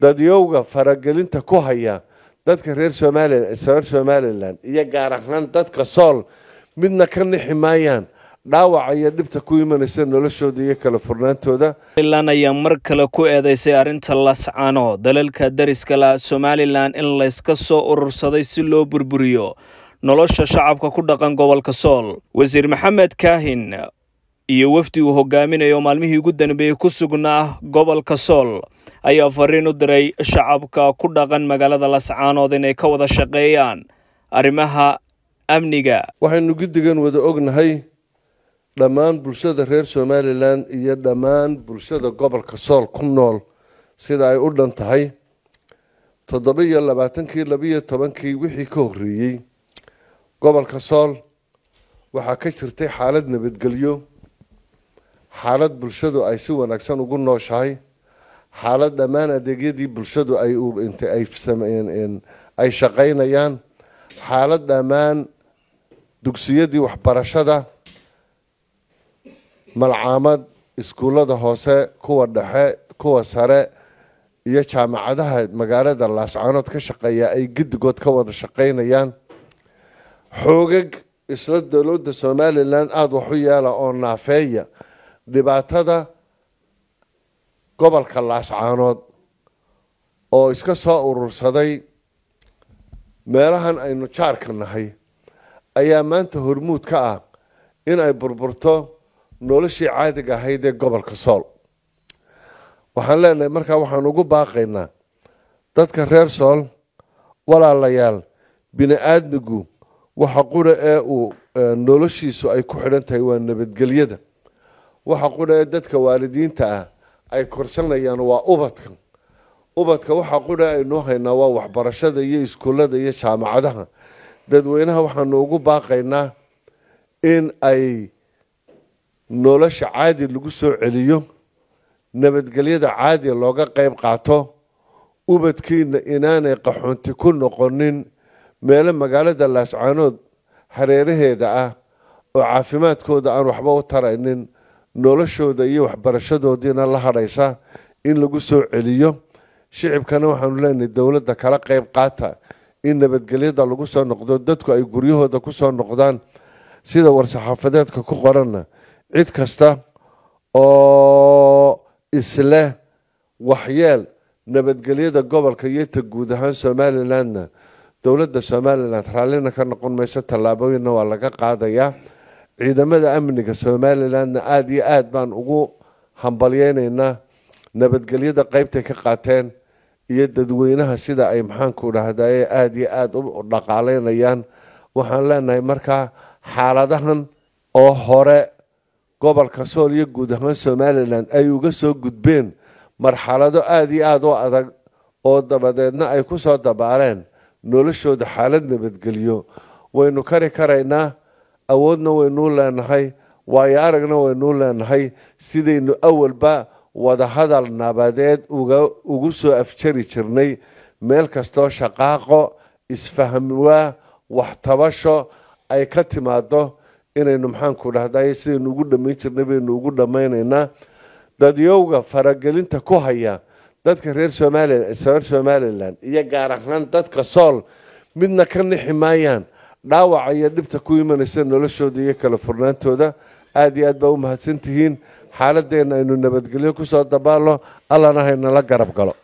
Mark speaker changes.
Speaker 1: dadyowga faragelinta ku haya dadka reer somalilan iyo gaar ahaan dadka sool midna ka nixi maayaan dhaawaca iyo dhibta ku imanaysa noloshooda iyo kala furnaantooda
Speaker 2: somalilan ayaa mar kale ku eedeysay arrinta lascano dalalka dariska la somalilan in layska soo urursaday si loo burburiyo nolosha shacabka ku dhaqan gobolka sool wasiir maxamed kaahin iyo wafdi uu hogaaminayo maalmihii ugu dambeeyey ku sugnaa gobolka sool ayaa fariin u diray shacabka ku dhaqan magaalada lascaanood inay ka wada shaqeeyaan arrimaha amniga
Speaker 1: waxaynu guddigan wada ognahay dhammaan bulshada reer somalilan iyo dhammaan bulshada gobolka sool ku nool sida ay u dhan tahay toddoba iyo labaatankii labaiyo tobankii wixii ka horreeyey gobolka sool waxaa ka jirtay xaalad nabadgelyo xaalad bulshadu ay si wanaagsan ugu nooshahay xaalad dhammaan adeegyadii bulshadu ay shaqaynayaan xaalad dhammaan dugsiyadii waxbarashada malcaamad iskuullada hoose kuwa dhexe kuwa sare iyo jaamacadaha magaalada laascanood ka shaqeeya ay gedigood ka wada shaqaynayaan xoogag isla dowladda somalilan aada wax u yeela oo naafeeya dhibaatada gobolka laascaanood oo iska soo urursaday meelahan aynu jaarka nahay ayaa maanta hormuud ka ah in ay burburto noloshii caadiga ahayd ee gobolka sool waxaan leenahay markaa waxaan ugu baaqaynaa dadka reer sool walaalayaal bini aadmigu waxa qura ee uu noloshiisu ay ku xidhan tahay waa nabadgelyada waxa qudha dadka waalidiinta ah ay korsanayaan waa ubadka ubadka waxa qudha aynuu haynaa waa waxbarashada iyo iskuullada iyo jaamacadaha dadweynaha waxaanu ugu baaqaynaa in ay nolosha caadi lagu soo celiyo nabadgelyada caadi looga qayb qaato ubadkiina inaanay qaxoonti ku noqonin meelo magaalada laascaanood hareeraheeda ah oo caafimaadkooda aan waxba u taraynin noloshooda iyo waxbarashadoodiina la hadhaysa in lagu soo celiyo shicibkana waxaanu leenahay dowladda kala qeyb qaata in nabadgelyada lagu soo noqdo dadku ay guryahooda ku soo noqdaan sida war-saxaafadeedka ku qoranna cid kasta oo isleh waxyeel nabadgelyada gobolka iyo ta guud ahaan somalilandna dowladda somaliland raallina ka noqon mayso tallaabooyinna waa laga qaadayaa ciidamada amniga somalilanna aada iyo aada baan ugu hambalyeyneynaa nabadgelyada qeybtay ka qaateen iyo dadweynaha sida ay maxaanku dhahdaye aada iyo aada u dhaqaaleynayaan waxaan leenahay markaa xaaladahan oo hore gobolka sool iyo guud ahaan somalilan ay uga soo gudbeen marxalado aada iyo aada u adag oo dabadeedna ay ku soo dabaaleen noloshooda xaalad nabadgelyo waynu kari karaynaa awoodna waynuu leenahay waayo aragna waynuu leenahay sidaynu awalba wadahadal nabadeed ugu soo afjari jirnay meel kastoo shaqaaqo isfahmwaa waxtabasho ay ka timaado inaynu maxaanku dhahday sidaynu ugu dhammayn jirnay baynu ugu dhammaynaynaa dadyowga faragelinta ku haya dadka reer somalilan reer somalilan iyo gaar ahaan dadka sool midna ka nixi maayaan dhaawaca iyo dhibta ku imanaysa noloshooda iyo kala furnaantooda aada iyo aad baa u mahadsantihiin xaaladdeena aynu nabadgelyo ku soo dabaalno allana haynala garab galo